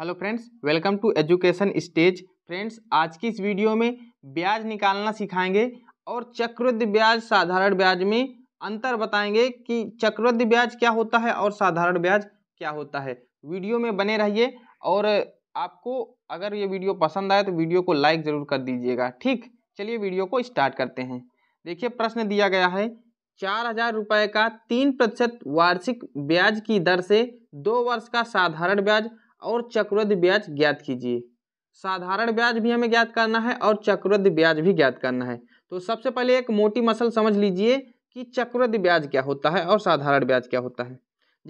hello friends welcome to education stage friends आज की इस वीडियो में ब्याज निकालना सिखाएंगे और चक्रवृद्ध ब्याज साधारण ब्याज में अंतर बताएंगे कि चक्रवृद्ध ब्याज क्या होता है और साधारण ब्याज क्या होता है वीडियो में बने रहिए और आपको अगर ये वीडियो पसंद आए तो वीडियो को लाइक ज़रूर कर दीजिएगा ठीक चलिए वीडियो को स्टार्ट करते हैं देखिए प्रश्न दिया गया है चार हजार रुपये का तीन प्रतिशत वार्षिक ब्याज की दर से दो वर्ष का साधारण ब्याज और चक्रवृद्ध ब्याज ज्ञात कीजिए साधारण ब्याज भी हमें ज्ञात करना है और चक्रवृद्ध ब्याज भी ज्ञात करना है तो सबसे पहले एक मोटी मसल समझ लीजिए कि चक्रवृद्ध ब्याज क्या होता है और साधारण ब्याज क्या होता है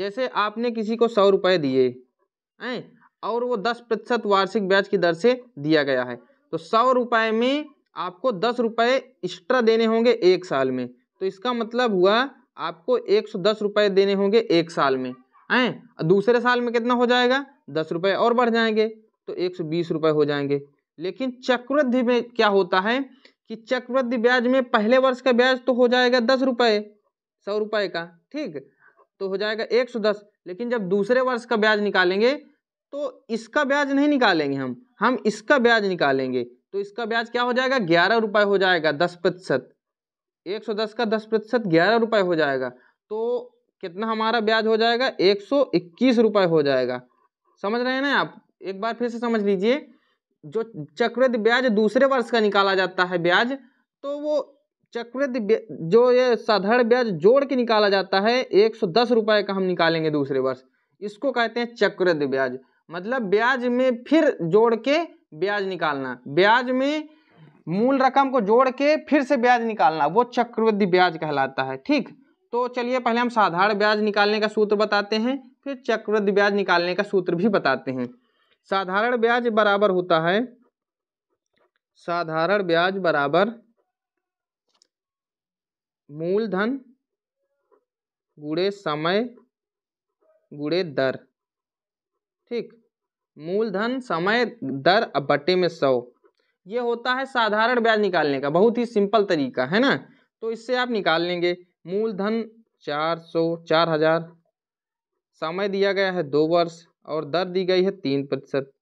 जैसे आपने किसी को सौ रुपये दिए हैं और वो दस प्रतिशत वार्षिक ब्याज की दर से दिया गया है तो सौ रुपये में आपको दस रुपये एक्स्ट्रा देने होंगे एक साल में तो इसका मतलब हुआ आपको एक सौ दस रुपये देने होंगे एक साल में आए दूसरे साल में कितना हो जाएगा दस रुपये और बढ़ जाएंगे तो एक सौ बीस रुपये हो जाएंगे लेकिन चक्रवृद्धि में क्या होता है कि चक्रवृद्धि ब्याज में पहले वर्ष का ब्याज तो हो जाएगा दस रुपये सौ रुपये का ठीक तो हो जाएगा एक सौ दस लेकिन जब दूसरे वर्ष का ब्याज निकालेंगे तो इसका ब्याज नहीं निकालेंगे हम हम इसका ब्याज निकालेंगे तो इसका ब्याज क्या हो जाएगा ग्यारह रुपये हो जाएगा दस प्रतिशत एक सौ दस का दस प्रतिशत ग्यारह रुपये हो जाएगा तो कितना हमारा ब्याज हो जाएगा एक सौ इक्कीस रुपये हो जाएगा समझ रहे हैं ना आप एक बार फिर से समझ लीजिए जो चक्रवृद्धि ब्याज दूसरे वर्ष का निकाला जाता है ब्याज तो वो चक्रवृद्धि जो ये साधारण ब्याज जोड़ के निकाला जाता है एक सौ दस रुपये का हम निकालेंगे दूसरे वर्ष इसको कहते हैं चक्रवृद्धि ब्याज मतलब ब्याज में फिर जोड़ के ब्याज निकालना ब्याज में मूल रकम को जोड़ के फिर से ब्याज निकालना वो चक्रवृद्धि ब्याज कहलाता है ठीक तो चलिए पहले हम साधारण ब्याज निकालने का सूत्र बताते हैं फिर चक्रवृद्धि ब्याज निकालने का सूत्र भी बताते हैं साधारण ब्याज बराबर होता है साधारण ब्याज बराबर मूलधन गुड़े समय गुड़े दर ठीक मूलधन समय दर अब बटे में सौ ये होता है साधारण ब्याज निकालने का बहुत ही सिंपल तरीका है ना तो इससे आप निकाल लेंगे मूलधन चार सौ चार हज़ार समय दिया गया है दो वर्ष और दर दी गई है तीन प्रतिशत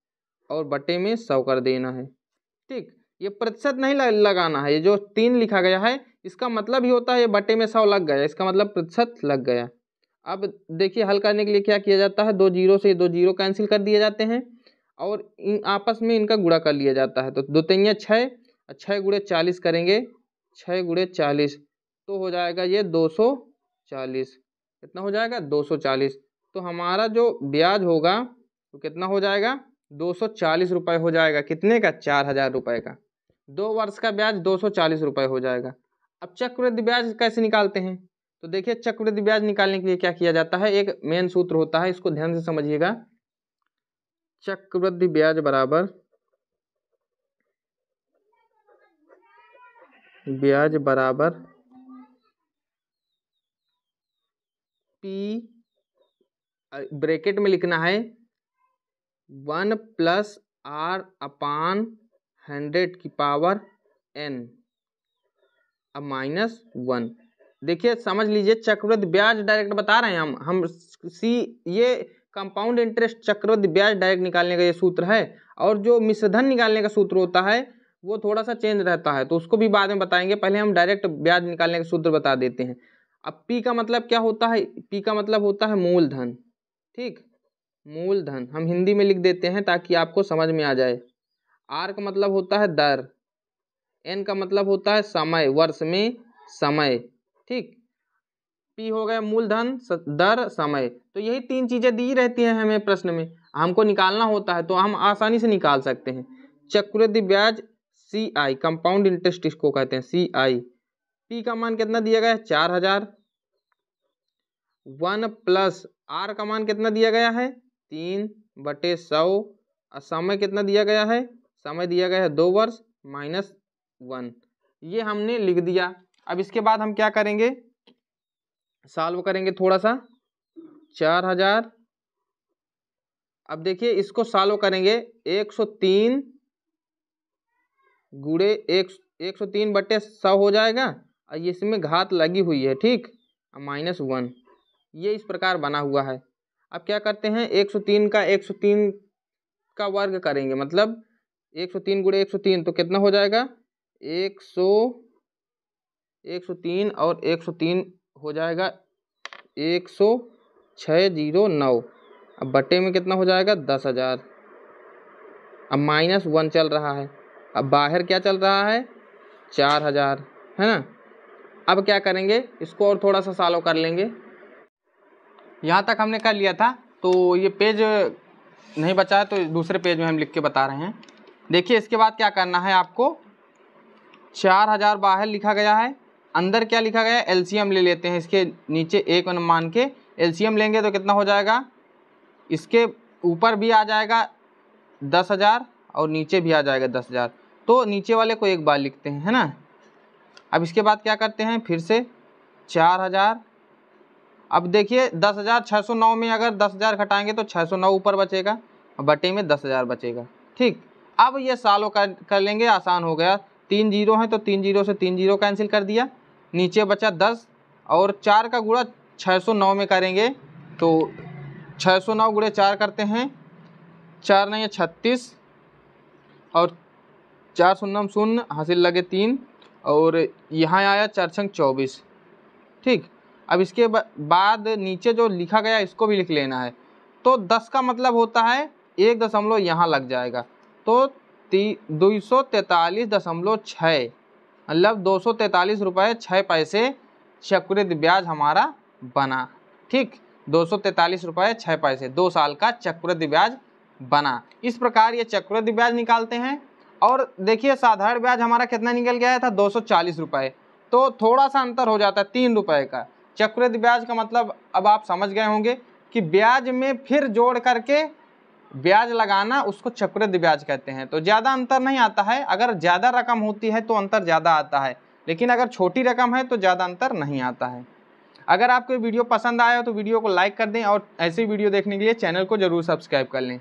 और बटे में सौ कर देना है ठीक ये प्रतिशत नहीं लगाना है ये जो तीन लिखा गया है इसका मतलब ही होता है ये बटे में सौ लग गया इसका मतलब प्रतिशत लग गया अब देखिए हल करने के लिए क्या किया जाता है दो जीरो से दो जीरो कैंसिल कर दिए जाते हैं और इन आपस में इनका गुड़ा कर लिया जाता है तो दो तैया छः छः गुड़े चालीस करेंगे छः गुड़े चालीस तो हो जाएगा ये दो सौ चालीस कितना हो जाएगा दो सौ चालीस तो हमारा जो ब्याज होगा वो तो कितना हो जाएगा दो सौ चालीस हो जाएगा कितने का चार हज़ार का दो वर्ष का ब्याज दो सौ चालीस हो जाएगा अब चक्रवृद्धि ब्याज कैसे निकालते हैं तो देखिए चक्रवृद्धि ब्याज निकालने के लिए क्या किया जाता है एक मेन सूत्र होता है इसको ध्यान से समझिएगा चक्रवृद्धि ब्याज बराबर ब्याज बराबर पी ब्रैकेट में लिखना है one plus r upon hundred की पावर एन अब माइनस वन देखिए समझ लीजिए चक्रवृद्धि ब्याज डायरेक्ट बता रहे हैं हम हम सी ये कंपाउंड इंटरेस्ट चक्रवृद्धि ब्याज डायरेक्ट निकालने का ये सूत्र है और जो मिश्रधन निकालने का सूत्र होता है वो थोड़ा सा चेंज रहता है तो उसको भी बाद में बताएंगे पहले हम डायरेक्ट ब्याज निकालने का सूत्र बता देते हैं अब पी का मतलब क्या होता है पी का मतलब होता है मूलधन ठीक मूलधन हम हिंदी में लिख देते हैं ताकि आपको समझ में आ जाए आर का मतलब होता है दर एन का मतलब होता है समय वर्ष में समय ठीक पी हो गया मूलधन दर समय तो यही तीन चीज़ें दी रहती हैं हमें प्रश्न में हमको निकालना होता है तो हम आसानी से निकाल सकते हैं चक्रवृद्धि ब्याज सी आई कंपाउंड इंटरेस्ट इसको कहते हैं सी आई टी का मान कितना दिया गया है चार हजार वन प्लस आर का मान कितना दिया गया है तीन बटे सौ और समय कितना दिया गया है समय दिया गया है दो वर्ष माइनस वन ये हमने लिख दिया अब इसके बाद हम क्या करेंगे सॉल्व करेंगे थोड़ा सा चार हजार अब देखिए इसको सॉल्व करेंगे एक सौ तीन गुड़े एक एक सौ तीन बटे सौ हो जाएगा और इसमें घात लगी हुई है ठीक माइनस वन ये इस प्रकार बना हुआ है अब क्या करते हैं 103 का 103 का वर्ग करेंगे मतलब 103 सौ तीन गुड़े एक तो कितना हो जाएगा 100 103 और 103 हो जाएगा एक सौ छः जीरो नौ अब बटे में कितना हो जाएगा दस हज़ार अब माइनस वन चल रहा है अब बाहर क्या चल रहा है चार हज़ार है ना अब क्या करेंगे इसको और थोड़ा सा सालो कर लेंगे यहाँ तक हमने कर लिया था तो ये पेज नहीं बचा है तो दूसरे पेज में हम लिख के बता रहे हैं देखिए इसके बाद क्या करना है आपको चार हज़ार बाहर लिखा गया है अंदर क्या लिखा गया है एलसीएम ले लेते हैं इसके नीचे एक मान के एलसीएम लेंगे तो कितना हो जाएगा इसके ऊपर भी आ जाएगा दस हज़ार और नीचे भी आ जाएगा दस हज़ार तो नीचे वाले को एक बार लिखते हैं है ना अब इसके बाद क्या करते हैं फिर से चार हज़ार अब देखिए दस हज़ार छः सौ नौ में अगर दस हज़ार घटाएंगे तो छः सौ नौ ऊपर बचेगा बटे में दस हज़ार बचेगा ठीक अब ये सालों का कर लेंगे आसान हो गया तीन जीरो हैं तो तीन जीरो से तीन जीरो कैंसिल कर दिया नीचे बचा दस और चार का गुड़ा छः सौ नौ में करेंगे तो छः सौ नौ गुड़े चार करते हैं चार नहीं छत्तीस और चार शून्य शून्य हासिल लगे तीन और यहाँ आया चार चौबीस ठीक अब इसके बाद नीचे जो लिखा गया इसको भी लिख लेना है तो दस का मतलब होता है एक दशमलव यहाँ लग जाएगा तो ती दो सौ तैतालीस दशमलव छः मतलब दो सौ तैतालीस रुपये छः पैसे चक्रवृद्ध ब्याज हमारा बना ठीक दो सौ तैतालीस रुपये छः पैसे दो साल का चक्रवृद्ध ब्याज बना इस प्रकार ये चक्रवृद्ध ब्याज निकालते हैं और देखिए साधारण ब्याज हमारा कितना निकल गया था दो सौ तो थोड़ा सा अंतर हो जाता है तीन रुपये का चक्रवृद्धि ब्याज का मतलब अब आप समझ गए होंगे कि ब्याज में फिर जोड़ करके ब्याज लगाना उसको चक्रवृद्धि ब्याज कहते हैं तो ज़्यादा अंतर नहीं आता है अगर ज़्यादा रकम होती है तो अंतर ज़्यादा आता है लेकिन अगर छोटी रकम है तो ज़्यादा अंतर नहीं आता है अगर आपको वीडियो पसंद आया हो तो वीडियो को लाइक कर दें और ऐसी वीडियो देखने के लिए चैनल को ज़रूर सब्सक्राइब कर लें